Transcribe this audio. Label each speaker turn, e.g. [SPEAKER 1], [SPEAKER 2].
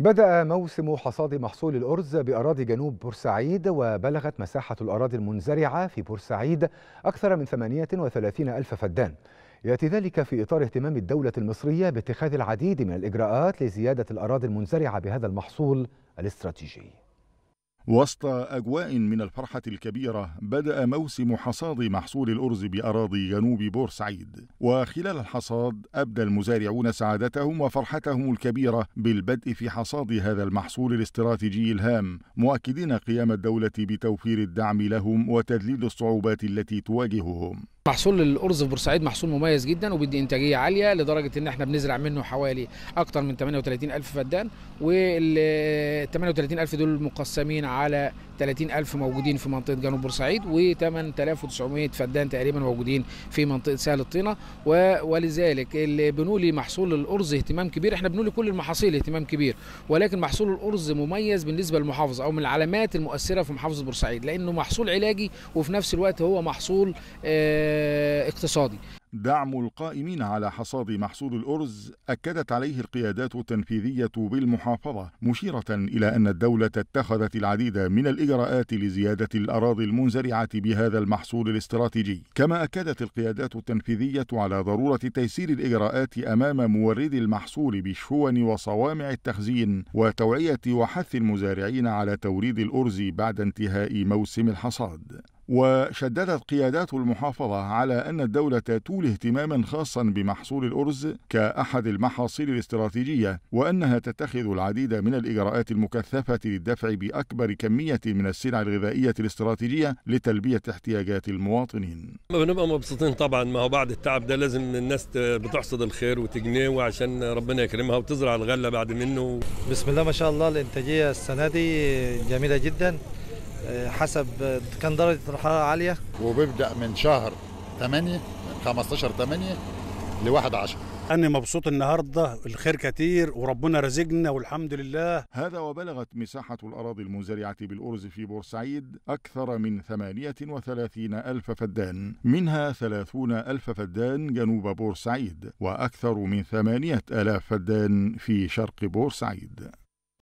[SPEAKER 1] بدأ موسم حصاد محصول الأرز بأراضي جنوب بورسعيد وبلغت مساحة الأراضي المنزرعة في بورسعيد أكثر من 38 ألف فدان يأتي ذلك في إطار اهتمام الدولة المصرية باتخاذ العديد من الإجراءات لزيادة الأراضي المنزرعة بهذا المحصول الاستراتيجي
[SPEAKER 2] وسط أجواء من الفرحة الكبيرة بدأ موسم حصاد محصول الأرز بأراضي جنوب بورسعيد وخلال الحصاد أبدى المزارعون سعادتهم وفرحتهم الكبيرة بالبدء في حصاد هذا المحصول الاستراتيجي الهام مؤكدين قيام الدولة بتوفير الدعم لهم وتذليل الصعوبات التي تواجههم
[SPEAKER 1] محصول الارز في بورسعيد محصول مميز جدا وبيدي انتاجيه عاليه لدرجه ان احنا بنزرع منه حوالي اكتر من 38 الف فدان وال 38 الف دول مقسمين على 30000 موجودين في منطقه جنوب بورسعيد و8900 فدان تقريبا موجودين في منطقه سهل الطينه ولذلك اللي بنولي محصول الارز اهتمام كبير احنا بنولي كل المحاصيل اهتمام كبير ولكن محصول الارز مميز بالنسبه للمحافظه او من العلامات المؤثره في محافظه بورسعيد لانه محصول علاجي وفي نفس الوقت هو محصول آه اقتصادي دعم
[SPEAKER 2] القائمين على حصاد محصول الأرز أكدت عليه القيادات التنفيذية بالمحافظة مشيرة إلى أن الدولة اتخذت العديد من الإجراءات لزيادة الأراضي المنزرعة بهذا المحصول الاستراتيجي كما أكدت القيادات التنفيذية على ضرورة تيسير الإجراءات أمام موردي المحصول بالشون وصوامع التخزين وتوعية وحث المزارعين على توريد الأرز بعد انتهاء موسم الحصاد وشددت قيادات المحافظة على أن الدولة تولي اهتماما خاصا بمحصول الأرز كأحد المحاصيل الاستراتيجية وأنها تتخذ العديد من الإجراءات المكثفة للدفع بأكبر كمية من السلع الغذائية الاستراتيجية لتلبية احتياجات المواطنين
[SPEAKER 1] بنبقى مبسوطين طبعا ما هو بعد التعب ده لازم الناس بتحصد الخير وتجنيه وعشان ربنا يكرمها وتزرع الغلة بعد منه بسم الله ما شاء الله الإنتاجية السنة دي جميلة جدا آه، حسب آه، كان درجه الحراره عاليه وبيبدا من شهر 8 15 8 ل 1 10 أنا مبسوط النهاردة الخير كتير وربنا رزقنا والحمد لله
[SPEAKER 2] هذا وبلغت مساحة الأراضي المزارعة بالأرز في بورسعيد أكثر من 38 ألف فدان منها 30 ألف فدان جنوب بورسعيد وأكثر من 8 ألاف فدان في شرق بورسعيد